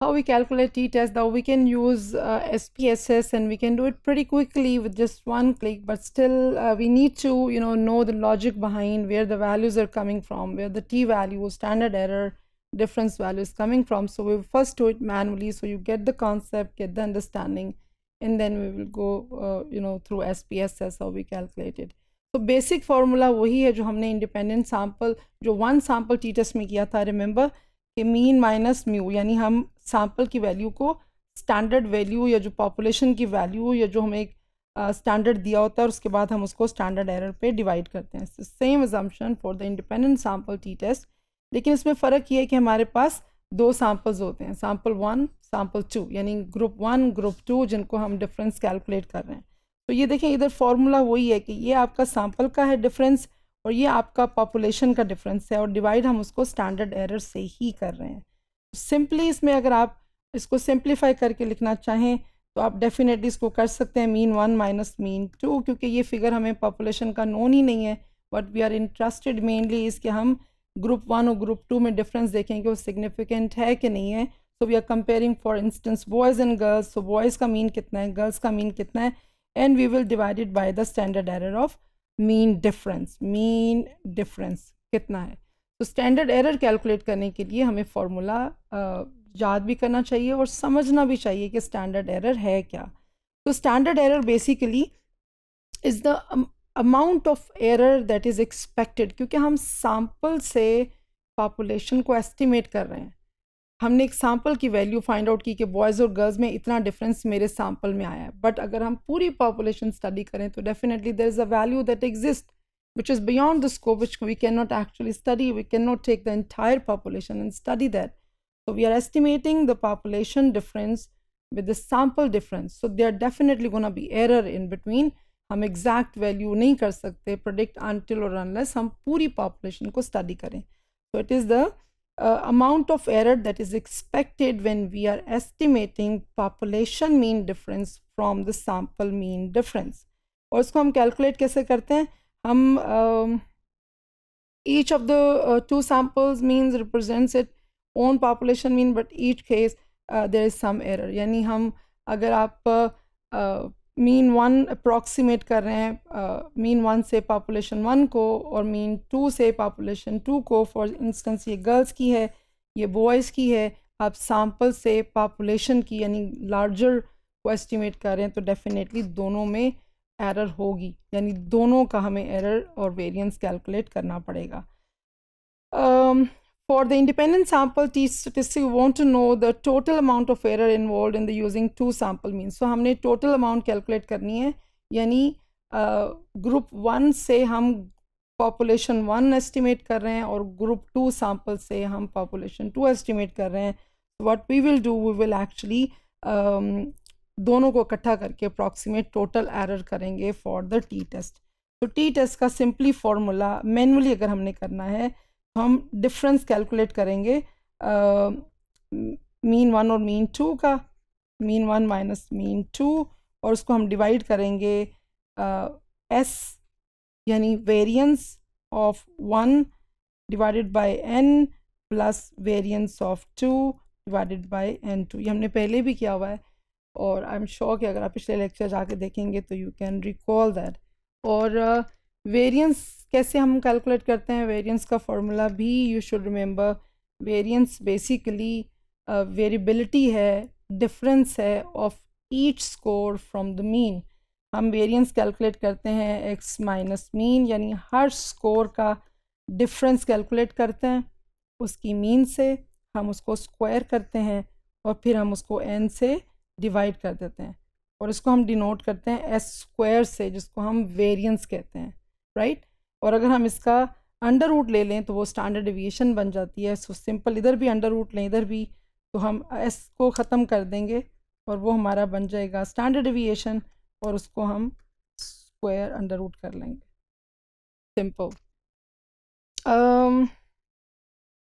how we calculate t-test though we can use uh, SPSS and we can do it pretty quickly with just one click but still uh, we need to you know know the logic behind where the values are coming from where the t value standard error difference value is coming from so we first do it manually so you get the concept get the understanding and then we will go uh, you know through SPSS how we calculate it so basic formula वही है जो हमने independent sample, जो one sample t-test में किया था remember? कि mean minus mu यानी हम सैम्पल की वैल्यू को स्टैंडर्ड वैल्यू या जो पॉपुलेशन की वैल्यू या जो हमें एक स्टैंडर्ड दिया होता है और उसके बाद हम उसको स्टैंडर्ड एरर पे डिवाइड करते हैं same assumption for the independent sample T test लेकिन इसमें फ़र्क ये है कि हमारे पास दो सैम्पल्स होते हैं सैम्पल वन सैम्पल टू यानी ग्रुप वन ग्रुप टू जिनको हम डिफरेंस कैलकुलेट कर रहे हैं तो ये देखें इधर फार्मूला वही है कि ये आपका सैम्पल का है डिफरेंस और ये आपका पॉपुलेशन का डिफरेंस है और डिवाइड हम उसको स्टैंडर्ड एरर से ही कर रहे हैं सिंपली इसमें अगर आप इसको सिंप्लीफाई करके लिखना चाहें तो आप डेफिनेटली इसको कर सकते हैं mean one minus mean two क्योंकि ये फिगर हमें पॉपुलेशन का नोन ही नहीं है but we are interested mainly इसके हम ग्रुप वन और ग्रुप टू में डिफरेंस देखें कि वो सिग्निफिकेंट है कि नहीं है so we are comparing for instance boys and girls so boys का मीन कितना है गर्ल्स का मीन कितना है and we will divided by the standard error of mean difference mean difference कितना है तो स्टैंडर्ड एरर कैलकुलेट करने के लिए हमें फार्मूला याद भी करना चाहिए और समझना भी चाहिए कि स्टैंडर्ड एरर है क्या तो standard error basically is the amount of error that is expected क्योंकि हम सैम्पल से पॉपुलेशन को एस्टिमेट कर रहे हैं हमने एक सैम्पल की वैल्यू फाइंड आउट की कि बॉयज़ और गर्ल्स में इतना डिफरेंस मेरे सैम्पल में आया है बट अगर हम पूरी पॉपुलेशन स्टडी करें तो definitely there is a value that exist which is beyond the scope which we can not actually study we can not take the entire population and study that so we are estimating the population difference with the sample difference so they are definitely gonna be error in between हम exact value नहीं कर सकते predict until और unless हम पूरी population को study करें so it is the uh, amount of error that is expected when we are estimating population mean difference from the sample mean difference. और इसको हम calculate कैसे करते हैं हम each of the two samples means represents it own population mean but each case there there is some error. यानी हम अगर आप uh, uh, mean one approximate कर रहे हैं मीन uh, वन से पापोलेशन वन को और मीन टू से पापोलेशन टू को फॉर इंस्टेंस ये गर्ल्स की है ये बॉयज़ की है आप सैम्पल से पापोलेशन की यानी लार्जर को एस्टिमेट कर रहे हैं तो डेफिनेटली दोनों में एरर होगी यानी दोनों का हमें एरर और वेरिएंस कैलकुलेट करना पड़ेगा um, For the independent sample, teach statistic want to know the total amount of error involved in the using two sample means. So हमने total amount calculate करनी है यानी ग्रुप वन से हम population one estimate कर रहे हैं और ग्रुप टू सैम्पल से हम पॉपुलेशन टू एस्टिमेट कर रहे हैं what we will do we will actually दोनों को इकट्ठा करके अप्रॉक्सीमेट टोटल एरर करेंगे फॉर द टी टेस्ट तो टी टेस्ट का सिंपली फार्मूला मैनुअली अगर हमने करना है हम डिफरेंस कैलकुलेट करेंगे मीन वन और मीन टू का mean one minus mean two और उसको हम डिवाइड करेंगे एस यानी variance of one divided by N plus variance of two divided by N to ये हमने पहले भी किया हुआ है और आई एम श्योर कि अगर आप पिछले लेक्चर जाके देखेंगे तो यू कैन रिकॉल दैट और वेरिएंस uh, कैसे हम कैलकुलेट करते हैं वेरिएंस का फार्मूला भी you should remember variance basically variability है डिफरेंस है of each score from the mean हम वेरिएंस कैलकुलेट करते हैं एक्स माइनस मीन यानी हर स्कोर का डिफरेंस कैलकुलेट करते हैं उसकी मीन से हम उसको स्क्वायर करते हैं और फिर हम उसको एन से डिवाइड कर देते हैं और इसको हम डिनोट करते हैं एस स्क्वायर से जिसको हम वेरिएंस कहते हैं राइट right? और अगर हम इसका अंडर रूट ले लें तो वो स्टैंडर्ड डिविएशन बन जाती है सो सिंपल इधर भी अंडर रूट लें इधर भी तो हम एस को ख़त्म कर देंगे और वो हमारा बन जाएगा स्टैंडर्ड डिविएशन और उसको हम स्क्वायर अंडर रूट कर लेंगे सिंपल um,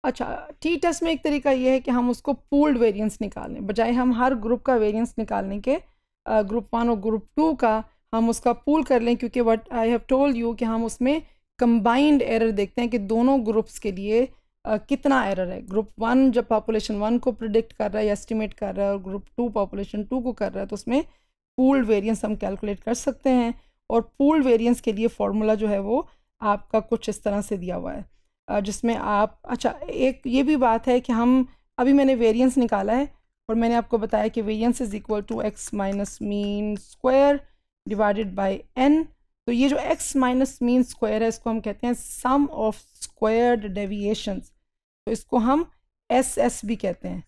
अच्छा टी टेस्ट में एक तरीका ये है कि हम उसको पूल्ड वेरिएंस निकालें बजाय हम हर ग्रुप का वेरिएंस निकालने के ग्रुप uh, वन और ग्रुप टू का हम उसका पूल कर लें क्योंकि what I have told you कि हम उसमें कम्बाइंड एरर देखते हैं कि दोनों ग्रुप्स के लिए आ, कितना एरर है ग्रुप वन जब पॉपुलेशन वन को प्रिडिक्ट कर रहा है या एस्टिमेट कर रहा है और ग्रुप टू पॉपुलेशन टू को कर रहा है तो उसमें पूल्ड वेरियंस हम कैलकुलेट कर सकते हैं और पूल्ड वेरियंस के लिए फार्मूला जो है वो आपका कुछ इस तरह से दिया हुआ है जिसमें आप अच्छा एक ये भी बात है कि हम अभी मैंने वेरियंस निकाला है और मैंने आपको बताया कि variance is equal to X minus mean square divided by N तो ये जो एक्स माइनस मीन स्क्वायर है इसको हम कहते हैं सम ऑफ स्क्वायर्ड डेविएशंस तो इसको हम एस एस भी कहते हैं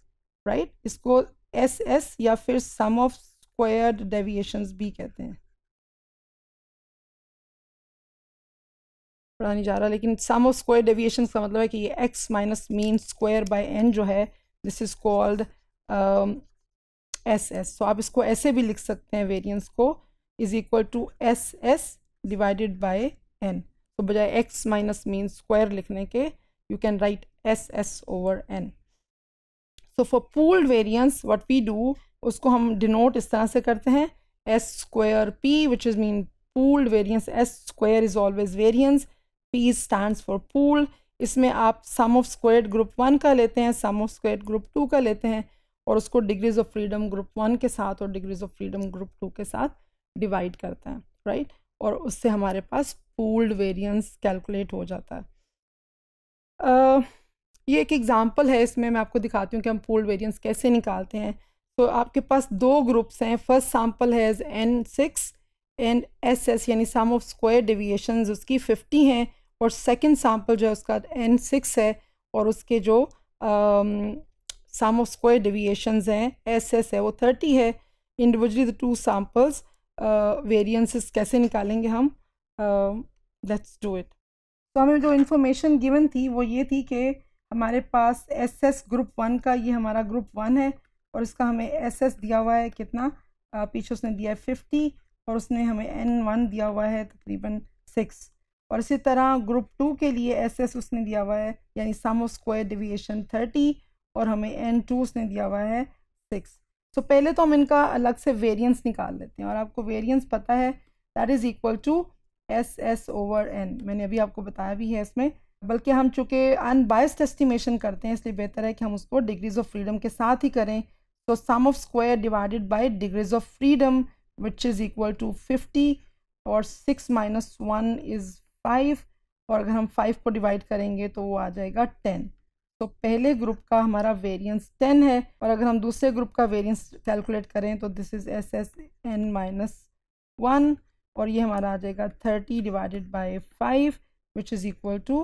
राइट right? इसको एस एस या फिर सम ऑफ स्क्वायर्ड डेविएशंस भी कहते हैं पढ़ा नहीं जा रहा लेकिन सम ऑफ स्क्वायर डेविएशन का मतलब है कि ये X minus mean square by N जो है this is called S S तो आप इसको ऐसे भी लिख सकते हैं वेरियंस को is equal to S S divided by N तो बजाय एक्स माइनस मीन स्क्वायर लिखने के you can write S S over N so for pooled variance what we do उसको हम डिनोट इस तरह से करते हैं S square P which is mean pooled variance S square is always variance P stand for pooled इसमें आप sum of square group one का लेते हैं सम ऑफ स्क्वायर ग्रुप टू का लेते हैं और उसको degrees of freedom group one के साथ और degrees of freedom group two के साथ डिवाइड करते हैं राइट right? और उससे हमारे पास पूल्ड वेरिएंस कैलकुलेट हो जाता है uh, ये एक एग्ज़ाम्पल है इसमें मैं आपको दिखाती हूँ कि हम पूल्ड वेरिएंस कैसे निकालते हैं तो आपके पास दो ग्रुप्स हैं फर्स्ट सैम्पल है N six and S S यानी सम ऑफ स्क्वायर डिविएशन उसकी फिफ्टी हैं और सेकेंड सैम्पल जो है उसका एन सिक्स है और उसके जो सम ऑफ स्क्वायर डिविएशन हैं एस एस है वो थर्टी है individually the two samples variances uh, कैसे निकालेंगे हम लेट्स डू इट तो हमें जो इन्फॉर्मेशन गिवन थी वो ये थी कि हमारे पास एस एस ग्रुप वन का ये हमारा ग्रुप वन है और इसका हमें एस एस दिया हुआ है कितना uh, पीछे उसने दिया है फिफ्टी और उसने हमें एन वन दिया हुआ है तकरीबन सिक्स और इसी तरह ग्रुप टू के लिए एस एस उसने दिया हुआ है यानी सामो स्क्वायर डिविएशन थर्टी और हमें एन टू उसने दिया हुआ है सिक्स सो so, पहले तो हम इनका अलग से वेरिएंस निकाल लेते हैं और आपको वेरिएंस पता है that is equal to S S over N मैंने अभी आपको बताया भी है इसमें बल्कि हम चूँकि अनबायस्ड एस्टिमेशन करते हैं इसलिए बेहतर है कि हम उसको डिग्रीज ऑफ फ्रीडम के साथ ही करें तो sum of square divided by degrees of freedom which is equal to fifty और six minus one is five और अगर हम फाइव को डिवाइड करेंगे तो वो आ जाएगा टेन तो पहले ग्रुप का हमारा वेरिएंस टेन है और अगर हम दूसरे ग्रुप का वेरिएंस कैलकुलेट करें तो this is S S N minus one और ये हमारा आ जाएगा thirty divided by five which is equal to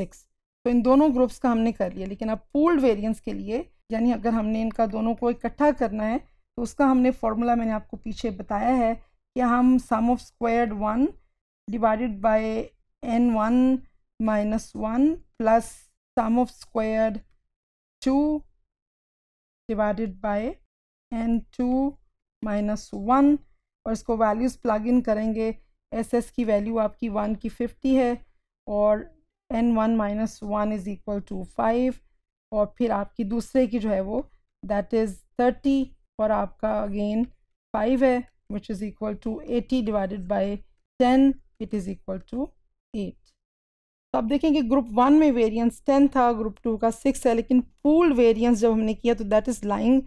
six तो इन दोनों ग्रुप्स का हमने कर लिया लेकिन अब पूल्ड वेरिएंस के लिए यानी अगर हमने इनका दोनों को इकट्ठा करना है तो उसका हमने फॉर्मूला मैंने आपको पीछे बताया है कि हम sum of squared one divided by N one minus one plus sum of squared 2 divided by N two minus one और इसको वैल्यूज़ प्लग इन करेंगे एस एस की वैल्यू आपकी वन की फिफ्टी है और N one minus one is equal to five और फिर आपकी दूसरे की जो है वो दैट इज़ थर्टी और आपका अगेन फाइव है which is equal to eighty divided by ten it is equal to eight तो आप देखेंगे ग्रुप वन में वेरिएंस टेन था ग्रुप टू का सिक्स है लेकिन पूल वेरिएंस जब हमने किया तो that is lying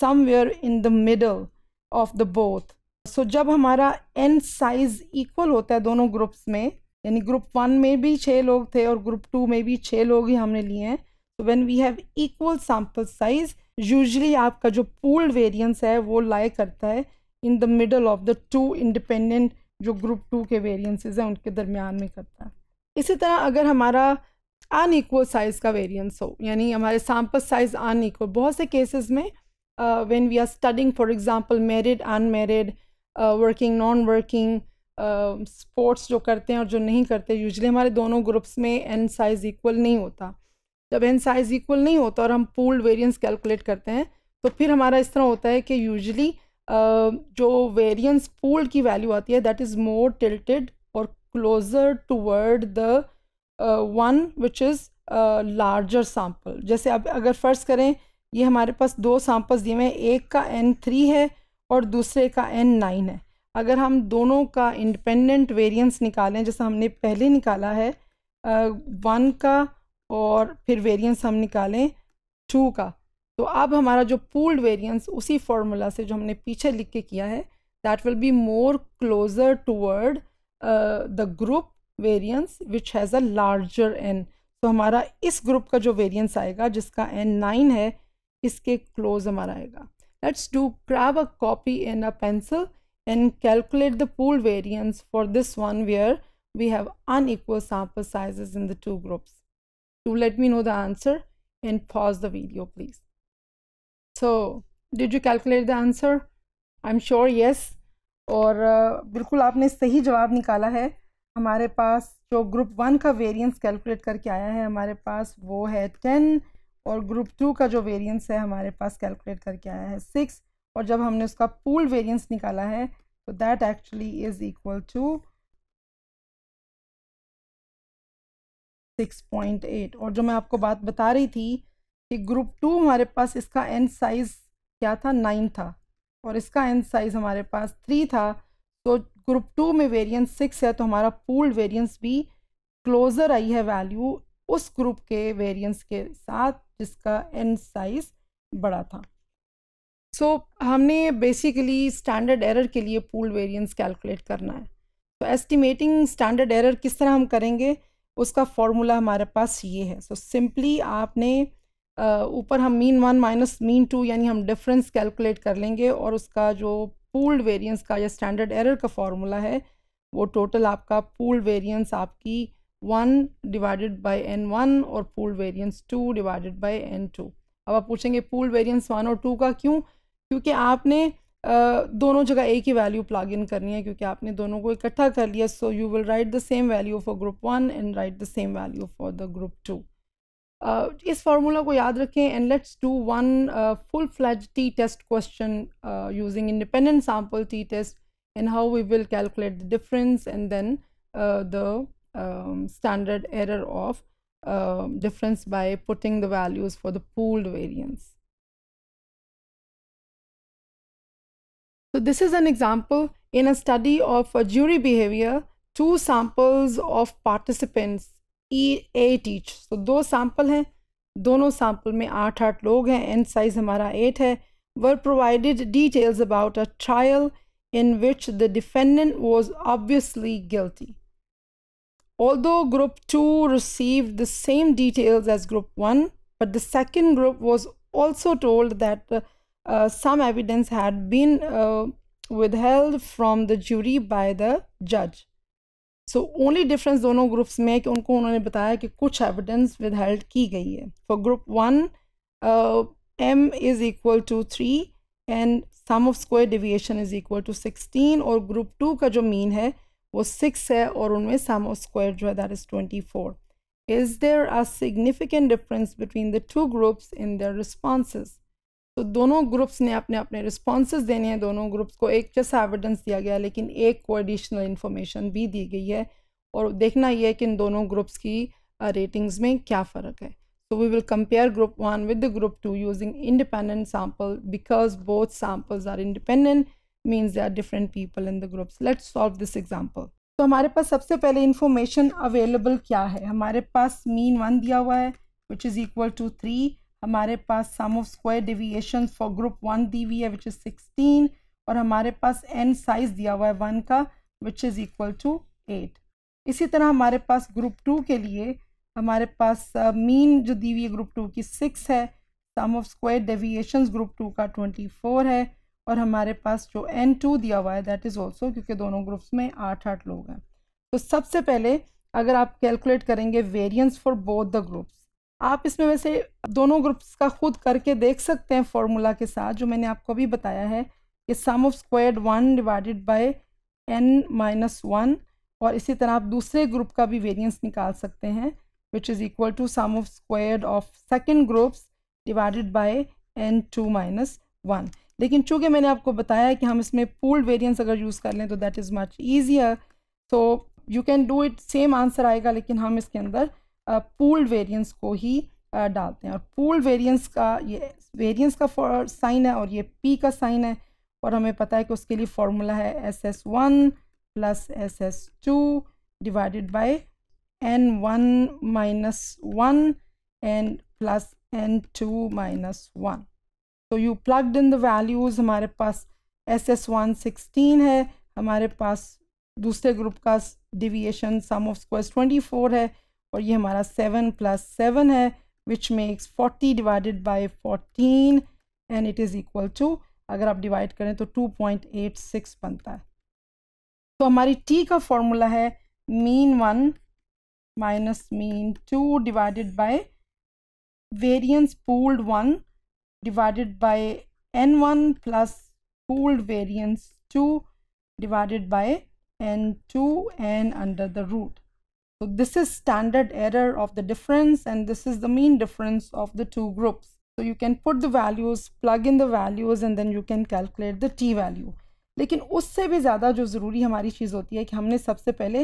somewhere in the middle of the both so जब हमारा एन साइज इक्वल होता है दोनों ग्रुप्स में यानी ग्रुप वन में भी छः लोग थे और ग्रुप टू में भी छः लोग ही हमने लिए हैं तो when we have equal sample size usually आपका जो पूल वेरियंस है वो लाए करता है in the middle of the two independent जो ग्रुप टू के वेरियंसिस हैं उनके दरमियान में करता है इसी तरह अगर हमारा अन इक्वल साइज़ का वेरियंस हो यानी हमारे सैम्पल साइज़ अन इक्वल बहुत से केसेस में when we are studying for example married unmarried working non working sports जो करते हैं और जो नहीं करते यूजली हमारे दोनों ग्रुप्स में एन साइज़ इक्वल नहीं होता जब एन साइज़ इक्वल नहीं होता और हम पूल्ड वेरियंस कैलकुलेट करते हैं तो फिर हमारा इस तरह होता है कि यूजली uh, जो वेरियंस पूल्ड की वैल्यू आती है that is more tilted closer toward the one which is larger sample जैसे अब अगर फ़र्ज़ करें ये हमारे पास दो सैम्पल्स दिए हुए हैं एक का एन थ्री है और दूसरे का एन नाइन है अगर हम दोनों का इंडिपेंडेंट वेरियंस निकालें जैसा हमने पहले निकाला है वन uh, का और फिर वेरियंस हम निकालें टू का तो अब हमारा जो पूल्ड वेरियंस उसी फार्मूला से जो हमने पीछे लिख के किया है that will be more closer toward Uh, the group variance which has a larger n so हमारा इस ग्रुप का जो वेरिएंस आएगा जिसका एन नाइन है इसके क्लोज हमारा आएगा let's do a a copy and a pencil and calculate the pool variance for this one we have unequal sample sizes in the two groups. Do let me know the answer and pause the video please. So did you calculate the answer? I'm sure yes. और बिल्कुल आपने सही जवाब निकाला है हमारे पास जो ग्रुप वन का वेरिएंस कैलकुलेट करके आया है हमारे पास वो है टेन और ग्रुप टू का जो वेरिएंस है हमारे पास कैलकुलेट करके आया है सिक्स और जब हमने उसका पूल वेरिएंस निकाला है तो that actually is equal to six point eight और जो मैं आपको बात बता रही थी कि ग्रुप टू हमारे पास इसका एन साइज़ क्या था नाइन था और इसका एन साइज़ हमारे पास थ्री था तो ग्रुप टू में वेरिएंस सिक्स है तो हमारा पूल्ड वेरिएंस भी क्लोज़र आई है वैल्यू उस ग्रुप के वेरिएंस के साथ जिसका एन साइज़ बड़ा था सो so, हमने बेसिकली स्टैंडर्ड एरर के लिए पूल वेरिएंस कैलकुलेट करना है तो एस्टिमेटिंग स्टैंडर्ड एरर किस तरह हम करेंगे उसका फॉर्मूला हमारे पास ये है सो so, सिंपली आपने ऊपर हम mean one minus mean two यानी हम डिफरेंस कैलकुलेट कर लेंगे और उसका जो पूल्ड वेरिएंस का या स्टैंडर्ड एरर का फार्मूला है वो टोटल आपका पूल्ड वेरिएंस आपकी one divided by N one और pooled variance two divided by N two अब आप पूछेंगे पूल्ड वेरिएंस वन और टू का क्यों क्योंकि आपने आ, दोनों जगह एक ही वैल्यू प्लग इन करनी है क्योंकि आपने दोनों को इकट्ठा कर लिया so you will write the same value for group one and write the same value for the group two This formula, go. को याद रखें and let's do one full fledged t test question using independent sample T test and how we will calculate the difference and then the um, standard error of difference by putting the values for the pooled variance. So this is an example in a study of jury behavior, two samples of participants eight each तो दो sample हैं दोनों sample में आठ आठ लोग हैं N size हमारा एट है were provided details about a trial in which the defendant was obviously although group two receive the same details as group one but the second group was also told that some evidence had been with help from the jury by the जज so only difference दोनों groups में कि उनको उन्होंने बताया कि कुछ evidence with held की गई है for group one m is equal to three and sum of square deviation is equal to sixteen और ग्रुप टू का जो मीन है वो सिक्स है और उनमें सम ऑफ स्क्वायर जो है that is twenty four is there a significant difference between the two groups in their responses तो दोनों ग्रुप्स ने अपने अपने रिस्पॉन्स देने हैं दोनों ग्रुप्स को एक जैसा एविडेंस दिया गया लेकिन एक को एडिशनल इन्फॉर्मेशन भी दी गई है और देखना यह है कि इन दोनों ग्रुप्स की रेटिंग्स में क्या फ़र्क है so we will compare group one with the group two using independent sample because both samples are independent means they are different people in the groups let's solve this example तो हमारे पास सबसे पहले information available क्या है हमारे पास mean one दिया हुआ है which is equal to three हमारे पास sum of square deviation for group one दी हुई है विच इज़ सिक्सटीन और हमारे पास एन साइज़ दिया हुआ है वन का which is equal to eight इसी तरह हमारे पास ग्रुप टू के लिए हमारे पास मीन uh, जो दी हुई है ग्रुप टू की सिक्स है sum of square deviation group two का ट्वेंटी फोर है और हमारे पास जो एन टू दिया हुआ है दैट इज़ ऑल्सो क्योंकि दोनों ग्रुप्स में आठ आठ लोग हैं तो सबसे पहले अगर आप कैलकुलेट करेंगे variance for both the groups आप इसमें वैसे दोनों ग्रुप्स का खुद करके देख सकते हैं फॉर्मूला के साथ जो मैंने आपको अभी बताया है कि sum of squared one divided by n minus one और इसी तरह आप दूसरे ग्रुप का भी वेरिएंस निकाल सकते हैं which is equal to sum of squared of second groups divided by N two minus one लेकिन चूँकि मैंने आपको बताया कि हम इसमें पूल्ड वेरियंस अगर यूज़ कर लें तो दैट इज़ मच ईजियर तो you can do it same answer आएगा लेकिन हम इसके अंदर पूल्ड वेरिएंस को ही डालते हैं और पूल्ड वेरिएंस का ये वेरिएंस का साइन है और ये पी का साइन है और हमें पता है कि उसके लिए फॉर्मूला है s s one plus s s two divided by n one minus one plus n two minus one तो you plugged in the values हमारे पास एस एस वन सिक्सटीन है हमारे पास दूसरे ग्रुप का deviation sum of squares four है और ये हमारा सेवन प्लस सेवन है which makes forty divided by fourteen and it is equal to अगर आप डिवाइड करें तो टू पॉइंट एट सिक्स बनता है तो हमारी टी का फॉर्मूला है mean one minus mean two divided by variance pooled one divided by N one plus pooled variance two divided by N two n under the root So this is standard error of the difference and this is the mean difference of the two groups. So you can put the values, plug in the values and then you can calculate the t value. लेकिन उससे भी ज़्यादा जो ज़रूरी हमारी चीज़ होती है कि हमने सबसे पहले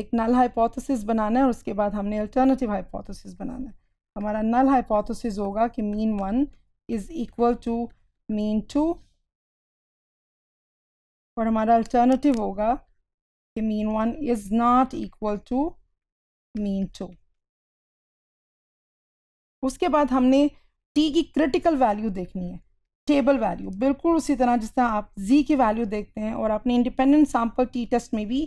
एक नल हाइपोथेसिस बनाना है और उसके बाद हमने अल्टरनेटिव हाइपोथेसिस बनाना है हमारा नल हाइपोथेसिस होगा कि mean one is equal to mean two और हमारा अल्टरनेटिव होगा कि mean one is not equal to mean two उसके बाद हमने टी की क्रिटिकल वैल्यू देखनी है टेबल वैल्यू बिल्कुल उसी तरह जिस तरह आप जी की वैल्यू देखते हैं और आपने इंडिपेंडेंट सैम्पल टी टेस्ट में भी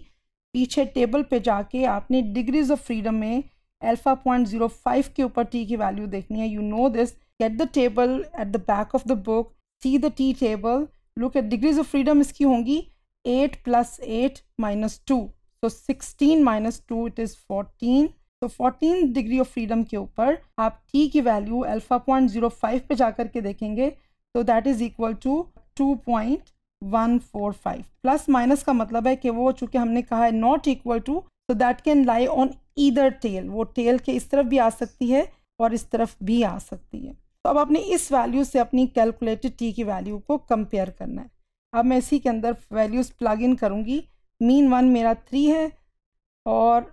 पीछे टेबल पे जाके आपने डिग्रीज ऑफ फ्रीडम में अल्फा पॉइंट जीरो फाइव के ऊपर टी की वैल्यू देखनी है you know this get the table at the back of the book see the t table look at degrees of freedom इसकी होंगी eight plus eight minus two so sixteen minus two it is fourteen तो 14 degree of freedom के ऊपर आप t की value alpha point zero five पर जा करके देखेंगे तो that is equal to two point one four five plus minus का मतलब है कि वो चूंकि हमने कहा है नॉट इक्वल टू तो that can lie on either tail वो टेल के इस तरफ भी आ सकती है और इस तरफ भी आ सकती है तो अब आपने इस वैल्यू से अपनी कैलकुलेटेड टी की वैल्यू को कंपेयर करना है अब मैं इसी के अंदर वैल्यूज़ प्लग इन करूँगी मीन वन मेरा थ्री है और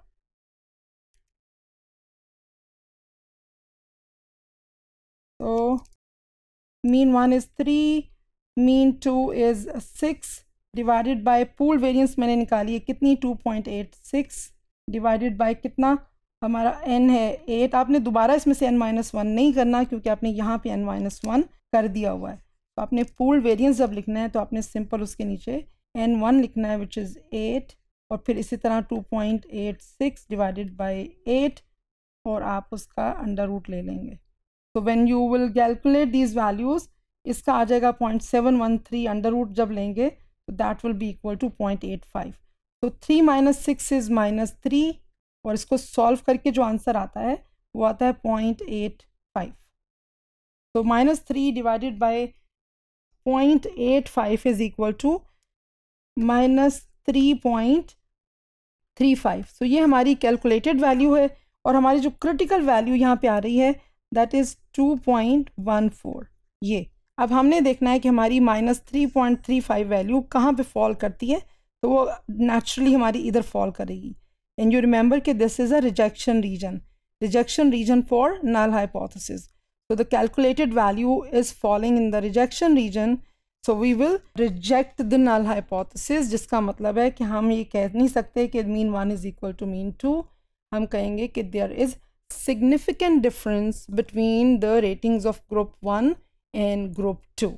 तो mean one is three mean two is six divided by pool variance मैंने निकाली है कितनी two point eight six divided by कितना हमारा एन है एट आपने दोबारा इसमें से एन माइनस वन नहीं करना क्योंकि आपने यहाँ पे एन माइनस वन कर दिया हुआ है तो आपने पूल वेरिएंस जब लिखना है तो आपने सिंपल उसके नीचे एन वन लिखना है विच इज़ एट और फिर इसी तरह two point eight six divided by eight और आप उसका अंडर रूट ले लेंगे तो when you will calculate these values इसका आ जाएगा point seven one three under root जब लेंगे तो that will be equal to point eight five तो three minus six is minus three और इसको सॉल्व करके जो आंसर आता है वो आता है पॉइंट एट फाइव तो minus three divided by point eight five is equal to minus three point three five so ये हमारी कैलकुलेटेड वैल्यू है और हमारी जो क्रिटिकल वैल्यू यहाँ पे आ रही है that is two point one four ये अब हमने देखना है कि हमारी minus three point three five value कहाँ पे फॉल करती है तो वो नेचुरली हमारी इधर फॉल करेगी एंड यू रिमेंबर कि this is a rejection region rejection region for null hypothesis so the calculated value is falling in the rejection region so we will reject the null hypothesis जिसका मतलब है कि हम ये कह नहीं सकते कि mean one is equal to mean two हम कहेंगे कि there is significant difference between the ratings of group one and group to